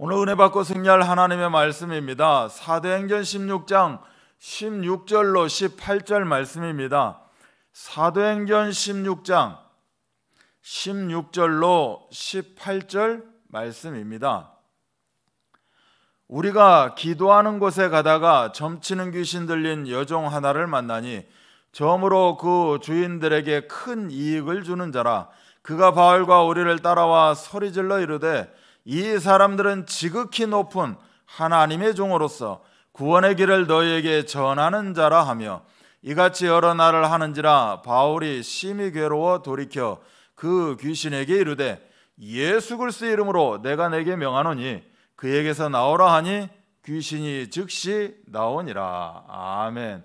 오늘 은혜 받고 승리할 하나님의 말씀입니다. 사도행전 16장 16절로 18절 말씀입니다. 사도행전 16장 16절로 18절 말씀입니다. 우리가 기도하는 곳에 가다가 점치는 귀신 들린 여종 하나를 만나니 점으로 그 주인들에게 큰 이익을 주는 자라 그가 바울과 우리를 따라와 소리질러 이르되 이 사람들은 지극히 높은 하나님의 종으로서 구원의 길을 너희에게 전하는 자라 하며 이같이 여러 날을 하는지라 바울이 심히 괴로워 돌이켜 그 귀신에게 이르되 예수 그리스 이름으로 내가 내게 명하노니 그에게서 나오라 하니 귀신이 즉시 나오니라 아멘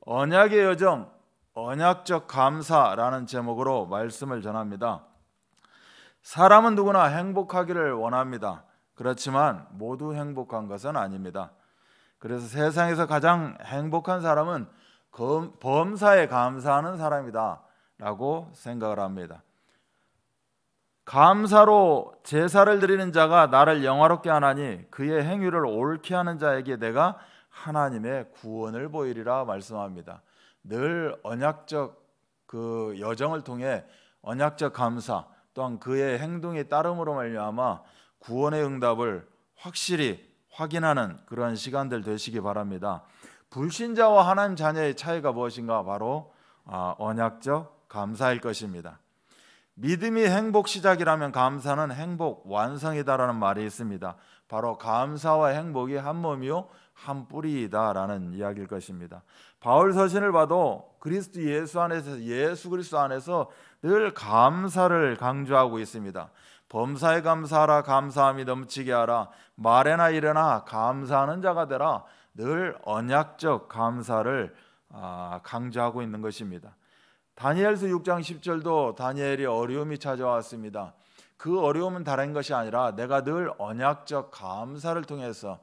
언약의 여정 언약적 감사라는 제목으로 말씀을 전합니다. 사람은 누구나 행복하기를 원합니다. 그렇지만 모두 행복한 것은 아닙니다. 그래서 세상에서 가장 행복한 사람은 범사에 감사하는 사람이다. 라고 생각을 합니다. 감사로 제사를 드리는 자가 나를 영화롭게 하나니 그의 행위를 옳게 하는 자에게 내가 하나님의 구원을 보이리라 말씀합니다. 늘 언약적 그 여정을 통해 언약적 감사, 또한 그의 행동에 따름으로 말미암아 구원의 응답을 확실히 확인하는 그러한 시간들 되시기 바랍니다. 불신자와 하나님 자녀의 차이가 무엇인가? 바로 아, 언약적 감사일 것입니다. 믿음이 행복 시작이라면 감사는 행복 완성이다라는 말이 있습니다. 바로 감사와 행복이 한 몸이요 한 뿌리이다라는 이야기일 것입니다. 바울 서신을 봐도 그리스도 예수 안에서 예수 그리스도 안에서 늘 감사를 강조하고 있습니다. 범사에 감사하라 감사함이 넘치게 하라 말에나 일에나 감사하는 자가 되라 늘 언약적 감사를 아, 강조하고 있는 것입니다. 다니엘서 6장 10절도 다니엘이 어려움이 찾아왔습니다. 그 어려움은 다른 것이 아니라 내가 늘 언약적 감사를 통해서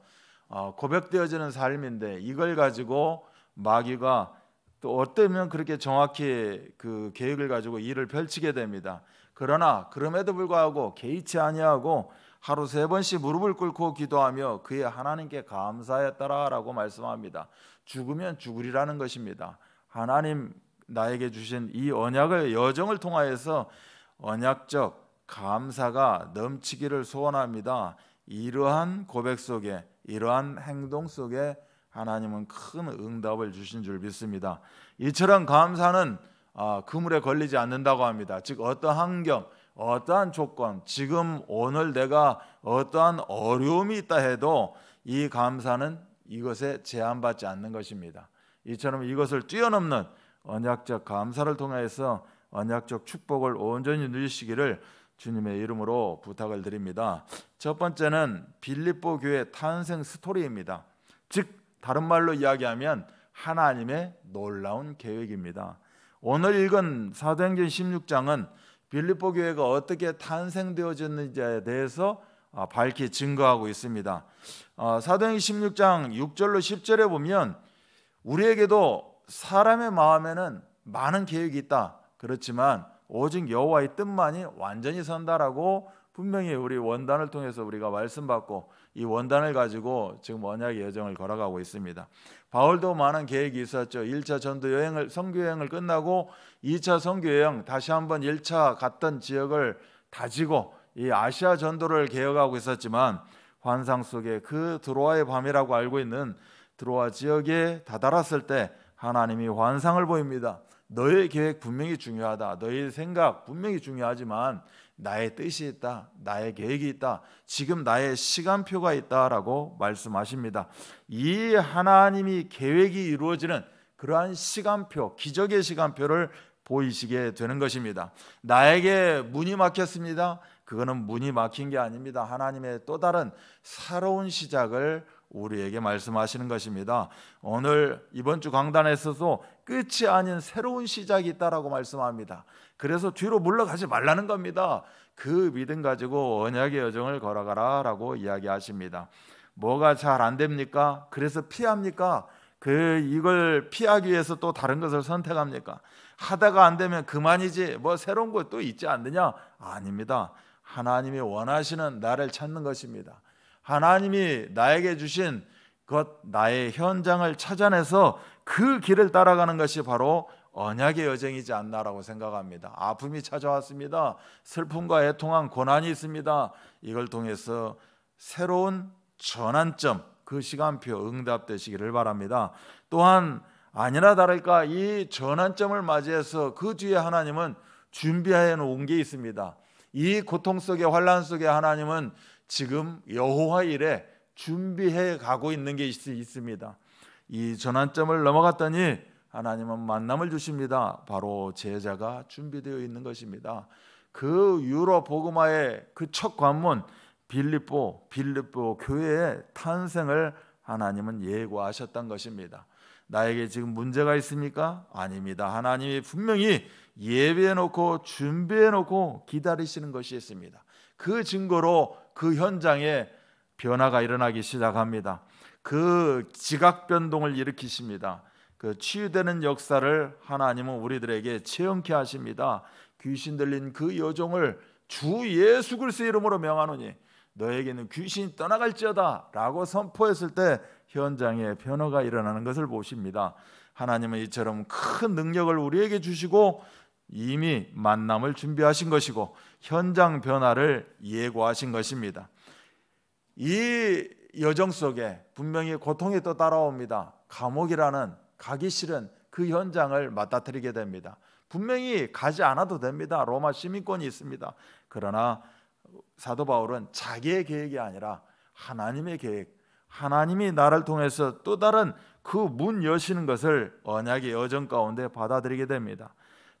어, 고백되어지는 삶인데 이걸 가지고 마귀가 또 어쩌면 그렇게 정확히 그 계획을 가지고 일을 펼치게 됩니다. 그러나 그럼에도 불구하고 개의치 아니하고 하루 세 번씩 무릎을 꿇고 기도하며 그의 하나님께 감사했다라고 말씀합니다. 죽으면 죽으리라는 것입니다. 하나님 나에게 주신 이 언약의 여정을 통하여서 언약적 감사가 넘치기를 소원합니다. 이러한 고백 속에 이러한 행동 속에 하나님은 큰 응답을 주신 줄 믿습니다. 이처럼 감사는 아, 그물에 걸리지 않는다고 합니다. 즉 어떠한 환경, 어떠한 조건, 지금 오늘 내가 어떠한 어려움이 있다 해도 이 감사는 이것에 제한받지 않는 것입니다. 이처럼 이것을 뛰어넘는 언약적 감사를 통해서 언약적 축복을 온전히 누리시기를 주님의 이름으로 부탁을 드립니다. 첫 번째는 빌립보 교회 탄생 스토리입니다. 즉 다른 말로 이야기하면 하나님의 놀라운 계획입니다. 오늘 읽은 사도행전 16장은 빌립보 교회가 어떻게 탄생되어졌는지에 대해서 아, 밝히 증거하고 있습니다. 어, 사도행전 16장 6절로 10절에 보면 우리에게도 사람의 마음에는 많은 계획이 있다. 그렇지만 오직 여호와의 뜻만이 완전히 선다라고 분명히 우리 원단을 통해서 우리가 말씀받고 이 원단을 가지고 지금 언약의 여정을 걸어가고 있습니다. 바울도 많은 계획이 있었죠. 1차 전도 여행을 선교 여행을 끝나고 2차 선교 여행 다시 한번 1차 갔던 지역을 다지고 이 아시아 전도를 개혁하고 있었지만 환상 속에 그 드로아의 밤이라고 알고 있는 드로아 지역에 다다랐을 때 하나님이 환상을 보입니다. 너의 계획 분명히 중요하다. 너의 생각 분명히 중요하지만 나의 뜻이 있다. 나의 계획이 있다. 지금 나의 시간표가 있다라고 말씀하십니다. 이 하나님이 계획이 이루어지는 그러한 시간표, 기적의 시간표를 보이시게 되는 것입니다. 나에게 문이 막혔습니다. 그거는 문이 막힌 게 아닙니다. 하나님의 또 다른 새로운 시작을 우리에게 말씀하시는 것입니다. 오늘 이번 주 강단에서도 끝이 아닌 새로운 시작이 있다라고 말씀합니다. 그래서 뒤로 물러가지 말라는 겁니다. 그 믿음 가지고 언약의 여정을 걸어가라라고 이야기하십니다. 뭐가 잘 안 됩니까? 그래서 피합니까? 그 이걸 피하기 위해서 또 다른 것을 선택합니까? 하다가 안 되면 그만이지 뭐 새로운 것또 있지 않느냐? 아닙니다. 하나님이 원하시는 나를 찾는 것입니다. 하나님이 나에게 주신 것 나의 현장을 찾아내서 그 길을 따라가는 것이 바로 언약의 여정이지 않나라고 생각합니다. 아픔이 찾아왔습니다. 슬픔과 애통한 고난이 있습니다. 이걸 통해서 새로운 전환점, 그 시간표 응답되시기를 바랍니다. 또한 아니나 다를까 이 전환점을 맞이해서 그 뒤에 하나님은 준비해 놓은 게 있습니다. 이 고통 속에 환란 속에 하나님은 지금 여호와 일에 준비해 가고 있는 게 있습니다. 이 전환점을 넘어갔더니 하나님은 만남을 주십니다. 바로 제자가 준비되어 있는 것입니다. 그 유럽 복음화의 그 첫 관문 빌립보 빌립보 교회의 탄생을 하나님은 예고하셨던 것입니다. 나에게 지금 문제가 있습니까? 아닙니다. 하나님이 분명히 예비해 놓고 준비해 놓고 기다리시는 것이 있습니다. 그 증거로 그 현장에 변화가 일어나기 시작합니다. 그 지각 변동을 일으키십니다. 그 치유되는 역사를 하나님은 우리들에게 체험케 하십니다. 귀신 들린 그 여종을 주 예수 그리스의 이름으로 명하노니 너에게는 귀신이 떠나갈지어다라고 선포했을 때 현장에 변화가 일어나는 것을 보십니다. 하나님은 이처럼 큰 능력을 우리에게 주시고 이미 만남을 준비하신 것이고 현장 변화를 예고하신 것입니다. 이 여정 속에 분명히 고통이 또 따라옵니다. 감옥이라는 가기 싫은 그 현장을 맞닥뜨리게 됩니다. 분명히 가지 않아도 됩니다. 로마 시민권이 있습니다. 그러나 사도 바울은 자기의 계획이 아니라 하나님의 계획, 하나님이 나를 통해서 또 다른 그 문 여시는 것을 언약의 여정 가운데 받아들이게 됩니다.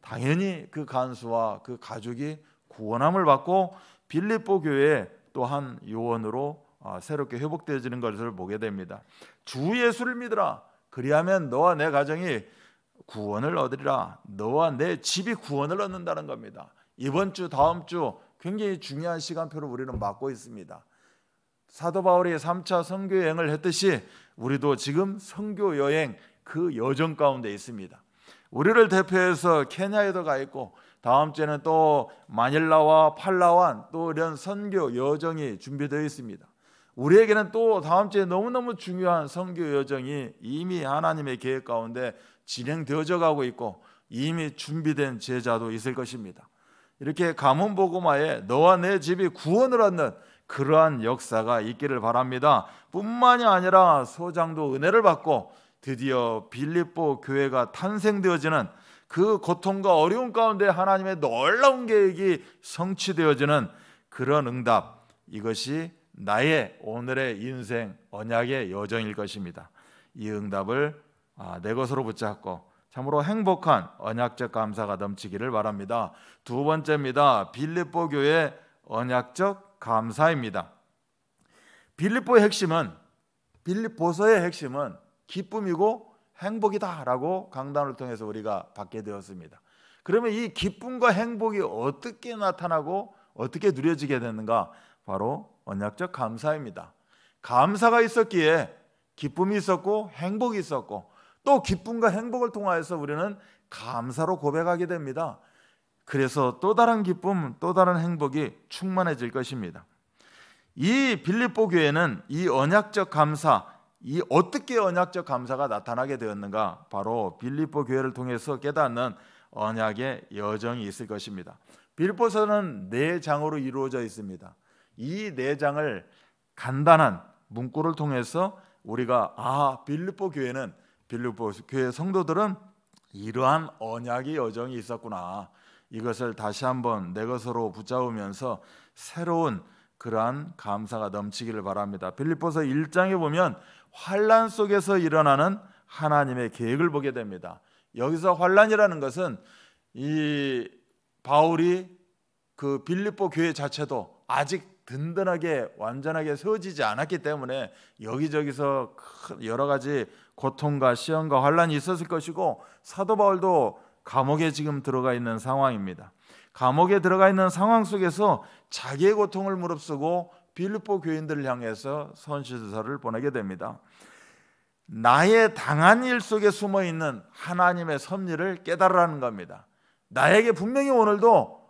당연히 그 간수와 그 가족이 구원함을 받고 빌립보 교회 또한 요원으로 아, 새롭게 회복되어지는 것을 보게 됩니다. 주 예수를 믿으라. 그리하면 너와 내 가정이 구원을 얻으리라. 너와 내 집이 구원을 얻는다는 겁니다. 이번 주 다음 주 굉장히 중요한 시간표를 우리는 맡고 있습니다. 사도 바울이 3차 선교 여행을 했듯이 우리도 지금 선교 여행 그 여정 가운데 있습니다. 우리를 대표해서 케냐에도 가 있고 다음 주에는 또 마닐라와 팔라완 또 이런 선교 여정이 준비되어 있습니다. 우리에게는 또 다음 주에 너무너무 중요한 선교 여정이 이미 하나님의 계획 가운데 진행되어져 가고 있고 이미 준비된 제자도 있을 것입니다. 이렇게 가문 보고마에 너와 내 집이 구원을 얻는 그러한 역사가 있기를 바랍니다. 뿐만이 아니라 소장도 은혜를 받고 드디어 빌립보 교회가 탄생되어지는 그 고통과 어려움 가운데 하나님의 놀라운 계획이 성취되어지는 그런 응답 이것이 나의 오늘의 인생 언약의 여정일 것입니다. 이 응답을 아, 내 것으로 붙잡고 참으로 행복한 언약적 감사가 넘치기를 바랍니다. 두 번째입니다. 빌립보 교회 언약적 감사입니다. 빌립보의 핵심은 빌립보서의 핵심은 기쁨이고 행복이다라고 강단을 통해서 우리가 받게 되었습니다. 그러면 이 기쁨과 행복이 어떻게 나타나고 어떻게 누려지게 되는가? 바로 언약적 감사입니다. 감사가 있었기에 기쁨이 있었고 행복이 있었고 또 기쁨과 행복을 통하여서 우리는 감사로 고백하게 됩니다. 그래서 또 다른 기쁨, 또 다른 행복이 충만해질 것입니다. 이 빌립보 교회는 이 언약적 감사, 이 어떻게 언약적 감사가 나타나게 되었는가? 바로 빌립보 교회를 통해서 깨닫는 언약의 여정이 있을 것입니다. 빌보서는 네 장으로 이루어져 있습니다. 이 네 장을 간단한 문구를 통해서 우리가 아 빌립보 교회는 빌립보 교회 성도들은 이러한 언약의 여정이 있었구나. 이것을 다시 한번 내 것으로 붙잡으면서 새로운 그러한 감사가 넘치기를 바랍니다. 빌립보서 1장에 보면 환란 속에서 일어나는 하나님의 계획을 보게 됩니다. 여기서 환란이라는 것은 이 바울이 그 빌립보 교회 자체도 아직 든든하게 완전하게 세워지지 않았기 때문에 여기저기서 여러 가지 고통과 시험과 환란이 있었을 것이고 사도 바울도 감옥에 지금 들어가 있는 상황입니다. 감옥에 들어가 있는 상황 속에서 자기의 고통을 무릅쓰고 빌립보 교인들을 향해서 선지서를 보내게 됩니다. 나의 당한 일 속에 숨어 있는 하나님의 섭리를 깨달으라는 겁니다. 나에게 분명히 오늘도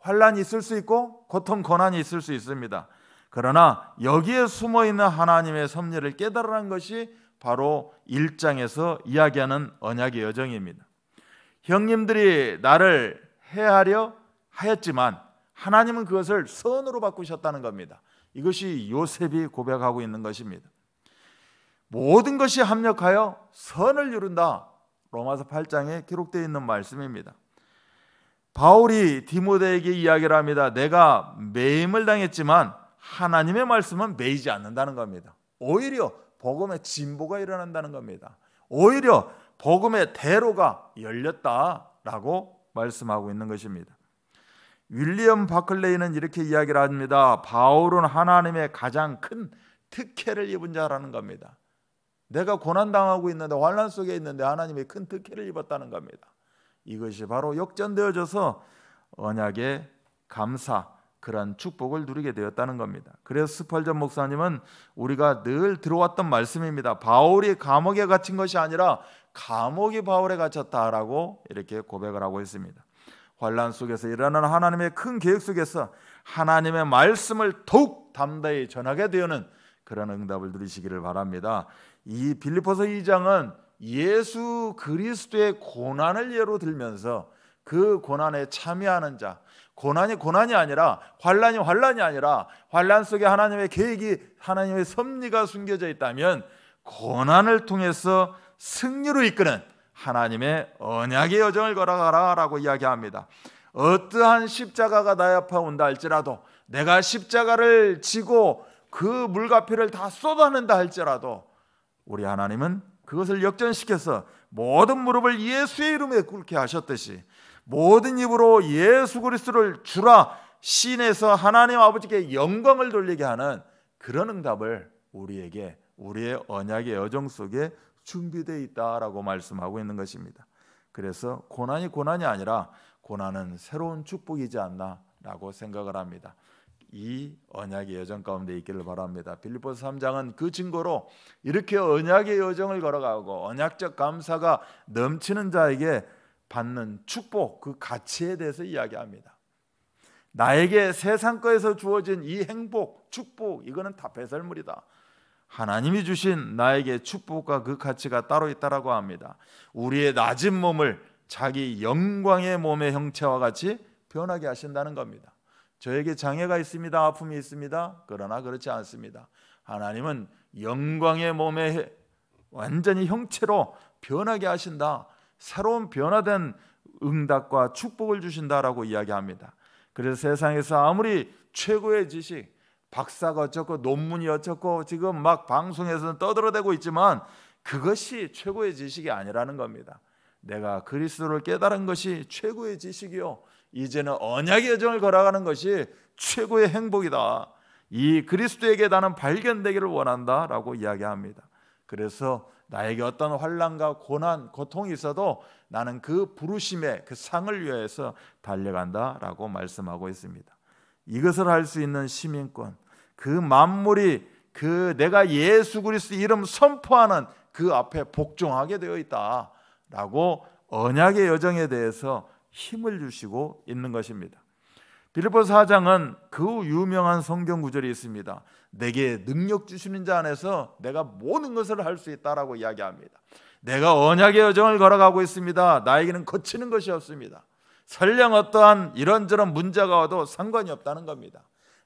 환란이 있을 수 있고 고통 고난이 있을 수 있습니다. 그러나 여기에 숨어 있는 하나님의 섭리를 깨달으라는 것이 바로 1장에서 이야기하는 언약의 여정입니다. 형님들이 나를 해하려 하였지만 하나님은 그것을 선으로 바꾸셨다는 겁니다. 이것이 요셉이 고백하고 있는 것입니다. 모든 것이 합력하여 선을 이룬다. 로마서 8장에 기록되어 있는 말씀입니다. 바울이 디모데에게 이야기를 합니다. 내가 매임을 당했지만 하나님의 말씀은 매이지 않는다는 겁니다. 오히려 복음의 진보가 일어난다는 겁니다. 오히려 복음의 대로가 열렸다라고 말씀하고 있는 것입니다. 윌리엄 바클레이는 이렇게 이야기를 합니다. 바울은 하나님의 가장 큰 특혜를 입은 자라는 겁니다. 내가 고난당하고 있는데 환란 속에 있는데 하나님의 큰 특혜를 입었다는 겁니다. 이것이 바로 역전되어져서 언약의 감사 그런 축복을 누리게 되었다는 겁니다. 그래서 스펄전 목사님은 우리가 늘 들어왔던 말씀입니다. 바울이 감옥에 갇힌 것이 아니라 감옥이 바울에 갇혔다라고 이렇게 고백을 하고 있습니다. 환란 속에서 일어나는 하나님의 큰 계획 속에서 하나님의 말씀을 더욱 담대히 전하게 되는 그런 응답을 누리시기를 바랍니다. 이 빌립보서 2장은 예수 그리스도의 고난을 예로 들면서 그 고난에 참여하는 자, 고난이 고난이 아니라 환란이 환란이 아니라 환란 속에 하나님의 계획이 하나님의 섭리가 숨겨져 있다면 고난을 통해서 승리로 이끄는 하나님의 언약의 여정을 걸어가라라고 이야기합니다. 어떠한 십자가가 나의 에 온다 할지라도 내가 십자가를 지고 그 물가피를 다 쏟아낸다 할지라도 우리 하나님은 그것을 역전시켜서 모든 무릎을 예수의 이름에 꿇게 하셨듯이 모든 입으로 예수 그리스도를 주라 신에서 하나님 아버지께 영광을 돌리게 하는 그런 응답을 우리에게 우리의 언약의 여정 속에 준비되어 있다라고 말씀하고 있는 것입니다. 그래서 고난이 고난이 아니라 고난은 새로운 축복이지 않나라고 생각을 합니다. 이 언약의 여정 가운데 있기를 바랍니다. 빌립보서 3장은 그 증거로 이렇게 언약의 여정을 걸어가고 언약적 감사가 넘치는 자에게 받는 축복 그 가치에 대해서 이야기합니다. 나에게 세상 거에서 주어진 이 행복, 축복 이거는 다 배설물이다. 하나님이 주신 나에게 축복과 그 가치가 따로 있다라고 합니다. 우리의 낮은 몸을 자기 영광의 몸의 형체와 같이 변하게 하신다는 겁니다. 저에게 장애가 있습니다. 아픔이 있습니다. 그러나 그렇지 않습니다. 하나님은 영광의 몸의 완전히 형체로 변하게 하신다. 새로운 변화된 응답과 축복을 주신다라고 이야기합니다. 그래서 세상에서 아무리 최고의 지식, 박사가 어쩌고 논문이 어쩌고 지금 막 방송에서는 떠들어대고 있지만 그것이 최고의 지식이 아니라는 겁니다. 내가 그리스도를 깨달은 것이 최고의 지식이요. 이제는 언약의 여정을 걸어가는 것이 최고의 행복이다. 이 그리스도에게 나는 발견되기를 원한다라고 이야기합니다. 그래서 나에게 어떤 환란과 고난, 고통이 있어도 나는 그 부르심의 그 상을 위해서 달려간다라고 말씀하고 있습니다. 이것을 할 수 있는 시민권, 그 만물이 그 내가 예수 그리스도 이름 선포하는 그 앞에 복종하게 되어 있다라고 언약의 여정에 대해서 힘을 주시고 있는 것입니다. 빌립보 4장은 그 유명한 성경 구절이 있습니다. 내게 능력 주시는 자 안에서 내가 모든 것을 할 수 있다라고 이야기합니다. 내가 언약의 여정을 걸어가고 있습니다. 나에게는 거치는 것이 없습니다. 설령 어떠한 이런저런 문제가 와도 상관이 없다는 겁니다.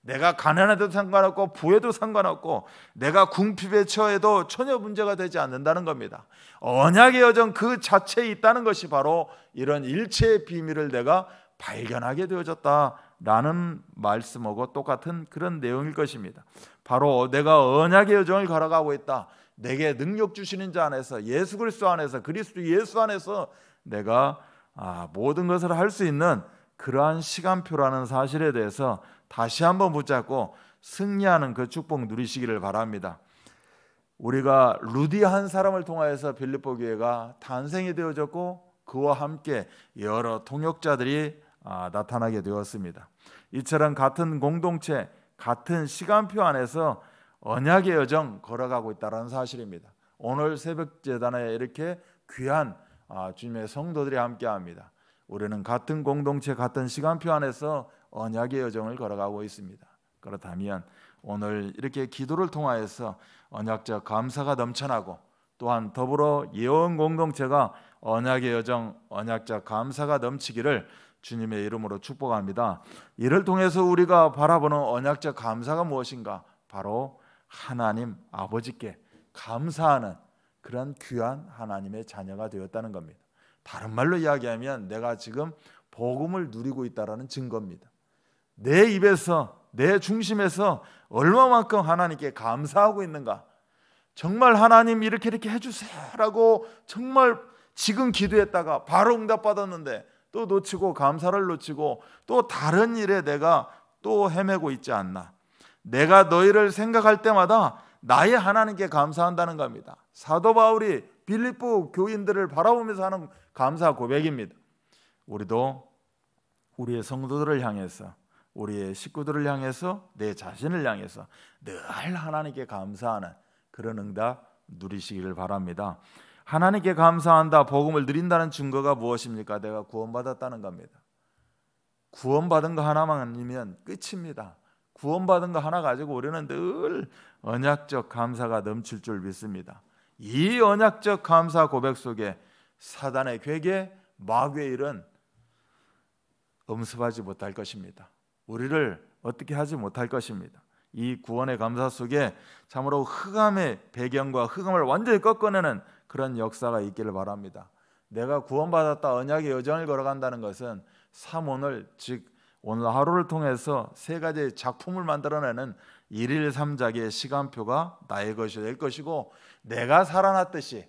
내가 가난해도 상관없고 부해도 상관없고 내가 궁핍에 처해도 전혀 문제가 되지 않는다는 겁니다. 언약의 여정 그 자체에 있다는 것이 바로 이런 일체의 비밀을 내가 발견하게 되어졌다라는 말씀하고 똑같은 그런 내용일 것입니다. 바로 내가 언약의 여정을 걸어가고 있다. 내게 능력 주시는 자 안에서 예수 그리스도 안에서 그리스도 예수 안에서 내가 아, 모든 것을 할 수 있는 그러한 시간표라는 사실에 대해서 다시 한번 붙잡고 승리하는 그 축복 누리시기를 바랍니다. 우리가 루디 한 사람을 통하여서 빌립보 교회가 탄생이 되어졌고 그와 함께 여러 통역자들이 아, 나타나게 되었습니다. 이처럼 같은 공동체, 같은 시간표 안에서 언약의 여정 걸어가고 있다는 사실입니다. 오늘 새벽 재단에 이렇게 귀한 아, 주님의 성도들이 함께합니다. 우리는 같은 공동체, 같은 시간표 안에서 언약의 여정을 걸어가고 있습니다. 그렇다면 오늘 이렇게 기도를 통하여서 언약적 감사가 넘쳐나고 또한 더불어 예언 공동체가 언약의 여정, 언약적 감사가 넘치기를 주님의 이름으로 축복합니다. 이를 통해서 우리가 바라보는 언약적 감사가 무엇인가? 바로 하나님 아버지께 감사하는 그런 귀한 하나님의 자녀가 되었다는 겁니다. 다른 말로 이야기하면 내가 지금 복음을 누리고 있다라는 증거입니다. 내 입에서 내 중심에서 얼마만큼 하나님께 감사하고 있는가? 정말 하나님 이렇게 이렇게 해주세요라고 정말 지금 기도했다가 바로 응답받았는데 또 놓치고 감사를 놓치고 또 다른 일에 내가 또 헤매고 있지 않나. 내가 너희를 생각할 때마다 나의 하나님께 감사한다는 겁니다. 사도 바울이 빌립보 교인들을 바라보면서 하는 감사 고백입니다. 우리도 우리의 성도들을 향해서 우리의 식구들을 향해서 내 자신을 향해서 늘 하나님께 감사하는 그런 응답 누리시기를 바랍니다. 하나님께 감사한다, 복음을 드린다는 증거가 무엇입니까? 내가 구원받았다는 겁니다. 구원받은 거 하나만 아니면 끝입니다. 구원받은 거 하나 가지고 우리는 늘 언약적 감사가 넘칠 줄 믿습니다. 이 언약적 감사 고백 속에 사단의 괴계, 마귀의 일은 엄습하지 못할 것입니다. 우리를 어떻게 하지 못할 것입니다. 이 구원의 감사 속에 참으로 흑암의 배경과 흑암을 완전히 꺾어내는 그런 역사가 있기를 바랍니다. 내가 구원받았다 언약의 여정을 걸어간다는 것은 삼원을 즉 오늘 하루를 통해서 세가지 작품을 만들어내는 일일 삼작의 시간표가 나의 것이 될 것이고 내가 살아났듯이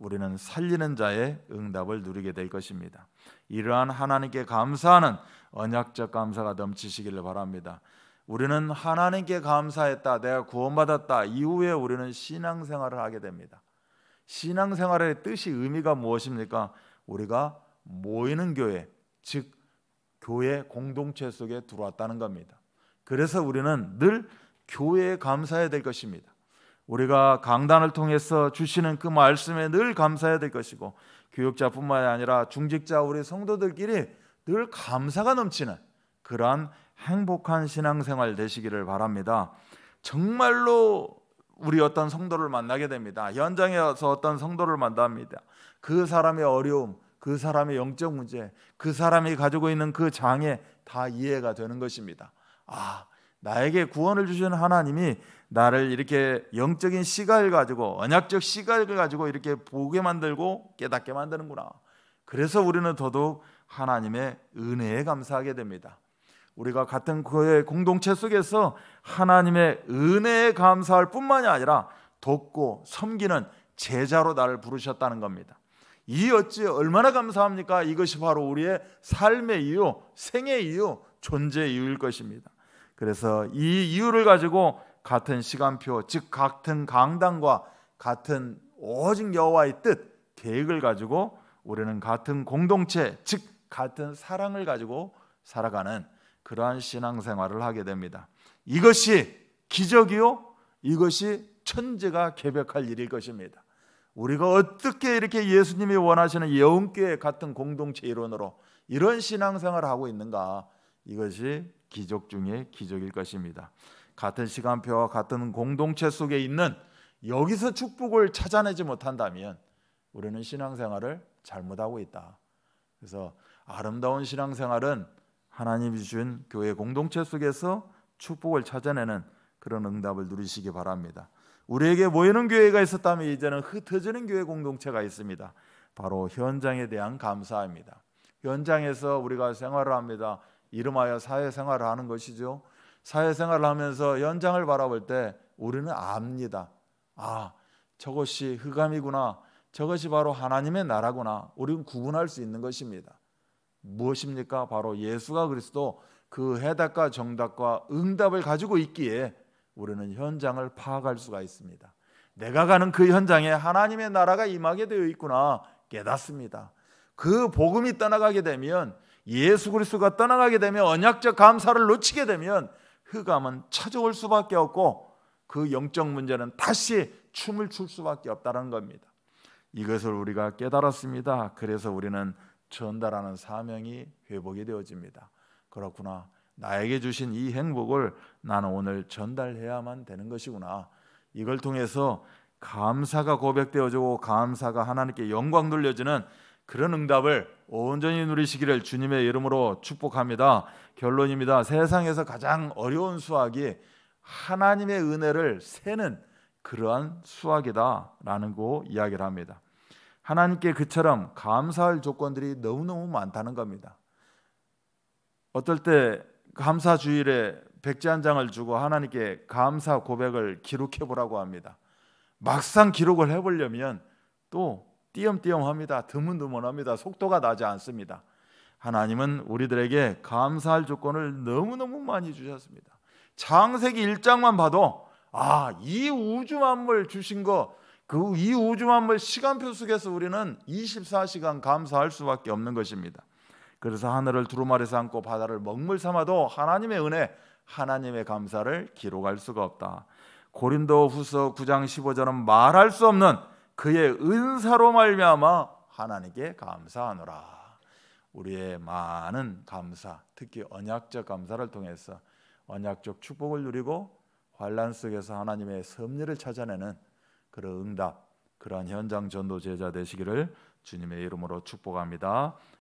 우리는 살리는 자의 응답을 누리게 될 것입니다. 이러한 하나님께 감사하는 언약적 감사가 넘치시기를 바랍니다. 우리는 하나님께 감사했다. 내가 구원받았다. 이후에 우리는 신앙생활을 하게 됩니다. 신앙생활의 뜻이 의미가 무엇입니까? 우리가 모이는 교회, 즉 교회 공동체 속에 들어왔다는 겁니다. 그래서 우리는 늘 교회에 감사해야 될 것입니다. 우리가 강단을 통해서 주시는 그 말씀에 늘 감사해야 될 것이고 교육자뿐만 아니라 중직자 우리 성도들끼리 늘 감사가 넘치는 그러한 행복한 신앙생활 되시기를 바랍니다. 정말로 우리 어떤 성도를 만나게 됩니다. 현장에서 어떤 성도를 만납니다. 그 사람의 어려움, 그 사람의 영적 문제, 그 사람이 가지고 있는 그 장애 다 이해가 되는 것입니다. 아, 나에게 구원을 주시는 하나님이 나를 이렇게 영적인 시각을 가지고 언약적 시각을 가지고 이렇게 보게 만들고 깨닫게 만드는구나. 그래서 우리는 더더욱 하나님의 은혜에 감사하게 됩니다. 우리가 같은 교회 공동체 속에서 하나님의 은혜에 감사할 뿐만이 아니라 돕고 섬기는 제자로 나를 부르셨다는 겁니다. 이 어찌 얼마나 감사합니까? 이것이 바로 우리의 삶의 이유, 생의 이유, 존재의 이유일 것입니다. 그래서 이 이유를 가지고 같은 시간표 즉 같은 강단과 같은 오직 여호와의 뜻 계획을 가지고 우리는 같은 공동체 즉 같은 사랑을 가지고 살아가는 그러한 신앙생활을 하게 됩니다. 이것이 기적이요 이것이 천재가 개벽할 일일 것입니다. 우리가 어떻게 이렇게 예수님이 원하시는 예언교회 같은 공동체 이론으로 이런 신앙생활을 하고 있는가 이것이 기적 중에 기적일 것입니다. 같은 시간표와 같은 공동체 속에 있는 여기서 축복을 찾아내지 못한다면 우리는 신앙생활을 잘못하고 있다. 그래서 아름다운 신앙생활은 하나님이 주신 교회 공동체 속에서 축복을 찾아내는 그런 응답을 누리시기 바랍니다. 우리에게 모이는 교회가 있었다면 이제는 흩어지는 교회 공동체가 있습니다. 바로 현장에 대한 감사입니다. 현장에서 우리가 생활을 합니다. 이름하여 사회생활을 하는 것이죠. 사회생활을 하면서 연장을 바라볼 때 우리는 압니다. 아, 저것이 흑암이구나. 저것이 바로 하나님의 나라구나. 우리는 구분할 수 있는 것입니다. 무엇입니까? 바로 예수가 그리스도 그 해답과 정답과 응답을 가지고 있기에 우리는 현장을 파악할 수가 있습니다. 내가 가는 그 현장에 하나님의 나라가 임하게 되어 있구나 깨닫습니다. 그 복음이 떠나가게 되면 예수 그리스도가 떠나가게 되면 언약적 감사를 놓치게 되면 흑암은 찾아올 수밖에 없고 그 영적 문제는 다시 춤을 출 수밖에 없다는 겁니다. 이것을 우리가 깨달았습니다. 그래서 우리는 전달하는 사명이 회복이 되어집니다. 그렇구나. 나에게 주신 이 행복을 나는 오늘 전달해야만 되는 것이구나. 이걸 통해서 감사가 고백되어지고 감사가 하나님께 영광 돌려지는 그런 응답을 온전히 누리시기를 주님의 이름으로 축복합니다. 결론입니다. 세상에서 가장 어려운 수학이 하나님의 은혜를 세는 그러한 수학이다라는 거 이야기를 합니다. 하나님께 그처럼 감사할 조건들이 너무너무 많다는 겁니다. 어떨 때 감사 주일에 백지 한 장을 주고 하나님께 감사 고백을 기록해 보라고 합니다. 막상 기록을 해 보려면 또 띄엄띄엄합니다. 드문드문합니다. 속도가 나지 않습니다. 하나님은 우리들에게 감사할 조건을 너무너무 많이 주셨습니다. 창세기 1장만 봐도 아, 이 우주 만물 주신 거 그 이 우주 만물 시간표 속에서 우리는 24시간 감사할 수밖에 없는 것입니다. 그래서 하늘을 두루마리 삼고 바다를 먹물 삼아도 하나님의 은혜, 하나님의 감사를 기록할 수가 없다. 고린도후서 9장 15절은 말할 수 없는 그의 은사로 말미암아 하나님께 감사하노라. 우리의 많은 감사, 특히 언약적 감사를 통해서 언약적 축복을 누리고 환란 속에서 하나님의 섭리를 찾아내는 그런 응답, 그러 현장 전도 제자 되시기를 주님의 이름으로 축복합니다.